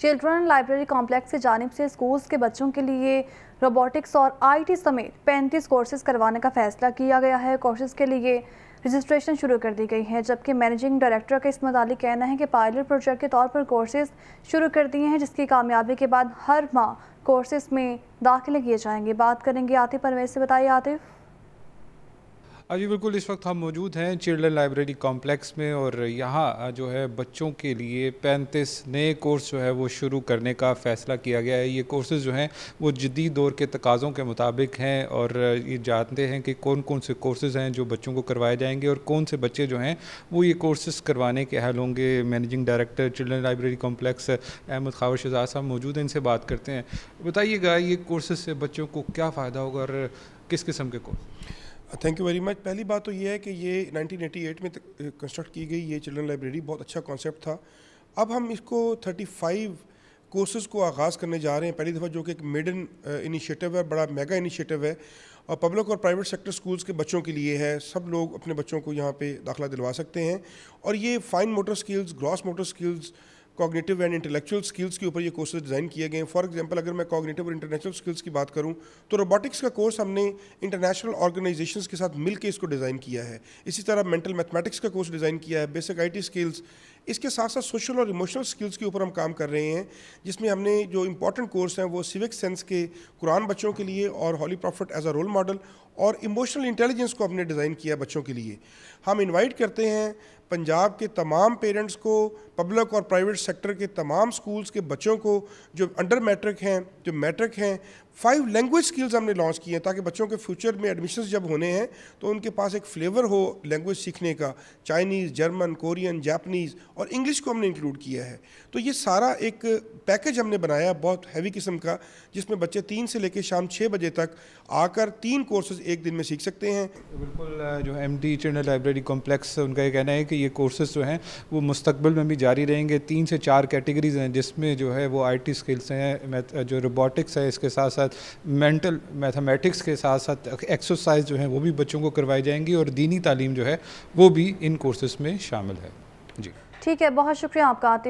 children library complex की जानब से स्कूल्स के बच्चों के लिए रोबोटिक्स और आईटी समेत 35 कोर्सेज करवाने का फैसला किया गया है कोर्सेज के लिए रजिस्ट्रेशन शुरू कर दी गई है जबकि मैनेजिंग डायरेक्टर का इस मतलब कहना है कि पायलट प्रोजेक्ट के तौर पर कोर्सेज शुरू कर दिए हैं जिसकी कामयाबी के बाद हर माह कोर्सेज में दाखिले किए जाएंगे बात करेंगे आतिफ परवेज से बताइए आतिफ अभी बिल्कुल इस वक्त हम मौजूद हैं चिल्ड्रन लाइब्रेरी कॉम्प्लेक्स में और यहाँ जो है बच्चों के लिए पैंतीस नए कोर्स जो है वो शुरू करने का फ़ैसला किया गया है ये कोर्सेज जो हैं वो जदीद दौर के तकाज़ों के मुताबिक हैं और ये जानते हैं कि कौन कौन से कोर्सेज़ हैं जो बच्चों को करवाए जाएंगे और कौन से बच्चे जो हैं वो ये कोर्सेज़ करवाने के अहल होंगे managing director children library complex Ahmad Khawar Shahzad साहब मौजूद हैं इनसे बात करते हैं बताइएगा ये कोर्सेज से बच्चों को क्या फ़ायदा होगा और किस किस्म के course thank you very much पहली बात तो ये है कि ये 1988 में कंस्ट्रक्ट uh, की गई ये चिल्ड्रन लाइब्रेरी बहुत अच्छा कॉन्सेप्ट था अब हम इसको 35 कोर्सेज़ को आगाज़ करने जा रहे हैं पहली दफ़ा जो कि एक मेडन इनिशिएटिव uh, है बड़ा मेगा इनिशिएटिव है और पब्लिक और प्राइवेट सेक्टर स्कूल्स के बच्चों के लिए है सब लोग अपने बच्चों को यहाँ पे दाखिला दिलवा सकते हैं और ये fine motor skills gross motor skills cognitive and intellectual skills के ऊपर ये कोर्सेज डिज़ाइन किए गए हैं फॉर एग्जांपल अगर मैं कॉग्नेटिव और इंटरनेशनल स्किल्स की बात करूं तो रोबोटिक्स का कोर्स हमने इंटरनेशनल ऑर्गेनाइजेशन के साथ मिलकर इसको डिज़ाइन किया है इसी तरह मेंटल मैथमेटिक्स का कोर्स डिज़ाइन किया है बेसिक आई स्किल्स इसके साथ साथ सोशल और इमोशनल स्किल्स के ऊपर हम काम कर रहे हैं जिसमें हमने जो इंपॉर्टेंट कोर्स हैं वो सिविक सेंस के कुरान बच्चों के लिए और holy prophet as a role model और इमोशनल इंटेलिजेंस को हमने डिज़ाइन किया बच्चों के लिए हम इनवाइट करते हैं पंजाब के तमाम पेरेंट्स को पब्लिक और प्राइवेट सेक्टर के तमाम स्कूल्स के बच्चों को जो अंडर मैट्रिक हैं जो मैट्रिक हैं फाइव लैंग्वेज स्किल्स हमने लॉन्च किए हैं ताकि बच्चों के फ्यूचर में एडमिशन जब होने हैं तो उनके पास एक फ्लेवर हो लैंग्वेज सीखने का चाइनीज़ जर्मन कोरियन जापनीज़ और इंग्लिश को हमने इंक्लूड किया है तो ये सारा एक पैकेज हमने बनाया बहुत हैवी किस्म का जिसमें बच्चे तीन से लेकर शाम छः बजे तक आकर तीन कोर्सेज एक दिन में सीख सकते हैं बिल्कुल जो एम टी लाइब्रेरी कॉम्प्लेक्स उनका ये कहना है कि कि ये कोर्सेज जो हैं वो मुस्तबिल में भी जारी रहेंगे तीन से चार कैटेगरीज हैं जिसमें जो है वो आई टी स्किल्स हैं जो रोबोटिक्स है इसके साथ साथ मेंटल मैथमेटिक्स के साथ साथ एक्सरसाइज जो है वो भी बच्चों को करवाई जाएंगी और दीनी तालीम जो है वो भी इन कोर्सेज में शामिल है जी ठीक है बहुत शुक्रिया आपका